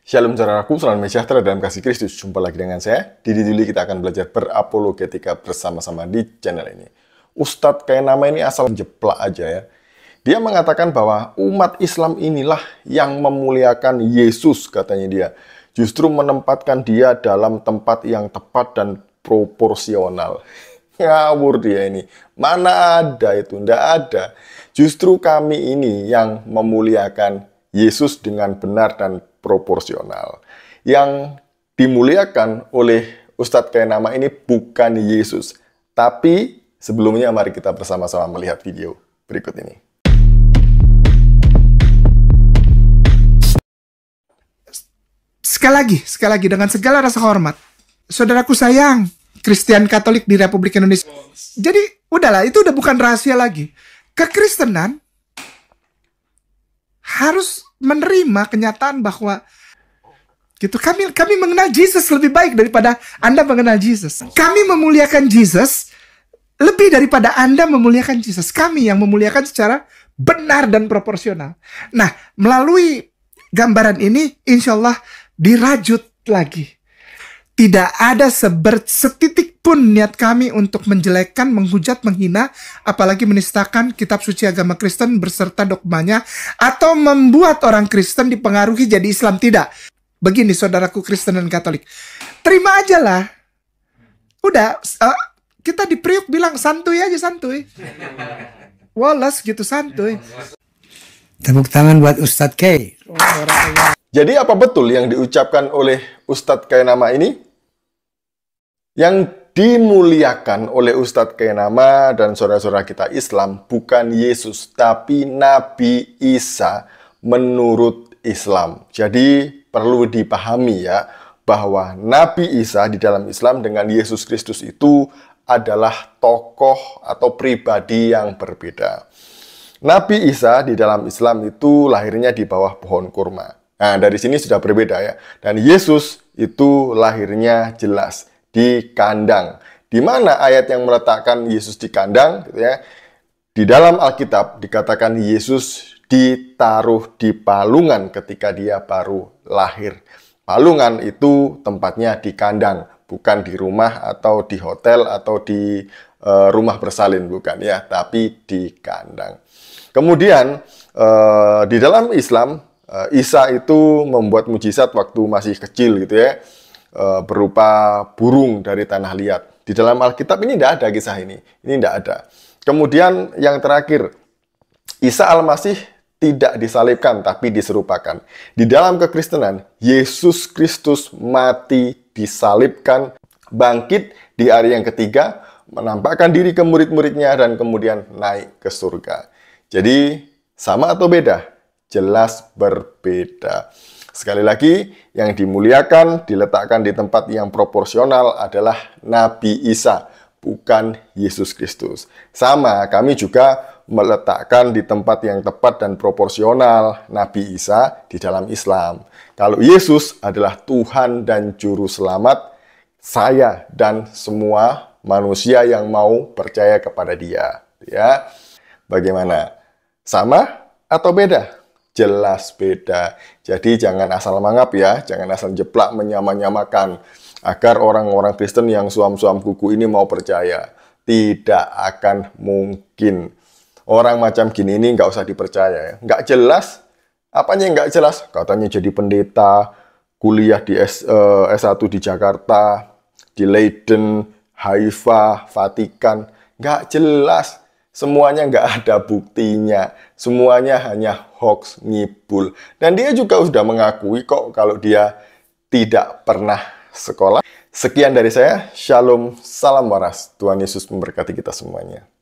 Shalom saudaraku, -saudara, salam damai sejahtera dalam kasih Kristus. Jumpa lagi dengan saya, Didi Dili. Kita akan belajar berapologetika bersama-sama di channel ini. Ustadz kayak nama ini asal jeplak aja ya. Dia mengatakan bahwa umat Islam inilah yang memuliakan Yesus katanya dia. Justru menempatkan dia dalam tempat yang tepat dan proporsional. Ngawur dia ini. Mana ada itu? Tidak ada. Justru kami ini yang memuliakan Yesus dengan benar dan proporsional. Yang dimuliakan oleh Ustadz kayak nama ini bukan Yesus, tapi sebelumnya mari kita bersama-sama melihat video berikut ini. Sekali lagi, sekali lagi dengan segala rasa hormat, saudaraku sayang, Kristen Katolik di Republik Indonesia. Jadi udahlah, itu udah bukan rahasia lagi. Kekristenan harus menerima kenyataan bahwa gitu kami kami mengenal Yesus lebih baik daripada Anda mengenal Yesus. Kami memuliakan Yesus lebih daripada Anda memuliakan Yesus. Kami yang memuliakan secara benar dan proporsional. Nah, melalui gambaran ini insyaallah dirajut lagi tidak ada seber, setitik pun niat kami untuk menjelekkan, menghujat, menghina, apalagi menistakan kitab suci agama Kristen berserta dogmanya, atau membuat orang Kristen dipengaruhi jadi Islam. Tidak. Begini saudaraku Kristen dan Katolik. Terima aja lah. Udah, uh, kita di Priuk bilang santuy aja santuy. Wallace gitu santuy. Tepuk tangan buat Ustadz K. Oh, jadi apa betul yang diucapkan oleh Ustadz Kainama ini? Yang dimuliakan oleh Ustadz Kainama dan saudara-saudara kita Islam bukan Yesus, tapi Nabi Isa menurut Islam. Jadi perlu dipahami ya, bahwa Nabi Isa di dalam Islam dengan Yesus Kristus itu adalah tokoh atau pribadi yang berbeda. Nabi Isa di dalam Islam itu lahirnya di bawah pohon kurma. Nah, dari sini sudah berbeda ya. Dan Yesus itu lahirnya jelas di kandang. Di mana ayat yang meletakkan Yesus di kandang gitu ya? Di dalam Alkitab dikatakan Yesus ditaruh di palungan ketika dia baru lahir. Palungan itu tempatnya di kandang, bukan di rumah atau di hotel atau di e, rumah bersalin bukan ya, tapi di kandang. Kemudian e, di dalam Islam Eh, Isa itu membuat mujizat waktu masih kecil gitu ya eh, berupa burung dari tanah liat. Di dalam Alkitab ini tidak ada kisah ini. Ini tidak ada. Kemudian yang terakhir, Isa Al-Masih tidak disalibkan tapi diserupakan. Di dalam kekristenan, Yesus Kristus mati disalibkan, bangkit di hari yang ketiga, menampakkan diri ke murid-muridnya dan kemudian naik ke surga. Jadi, sama atau beda? jelas berbeda. Sekali lagi, yang dimuliakan diletakkan di tempat yang proporsional adalah Nabi Isa, bukan Yesus Kristus. Sama, kami juga meletakkan di tempat yang tepat dan proporsional Nabi Isa di dalam Islam. Kalau Yesus adalah Tuhan dan Juru Selamat, saya dan semua manusia yang mau percaya kepada dia. Ya, Bagaimana? Sama atau beda? jelas beda. Jadi jangan asal mangap ya, jangan asal jeplak menyamanyamakan agar orang-orang Kristen yang suam-suam kuku ini mau percaya. Tidak akan mungkin. Orang macam gini ini nggak usah dipercaya ya. Nggak jelas, apanya yang nggak jelas? Katanya jadi pendeta, kuliah di S, eh, S1 di Jakarta, di Leiden, Haifa, Vatikan. Nggak jelas. Semuanya nggak ada buktinya, semuanya hanya hoax, ngibul. Dan dia juga sudah mengakui kok kalau dia tidak pernah sekolah. Sekian dari saya, Shalom, salam waras. Tuhan Yesus memberkati kita semuanya.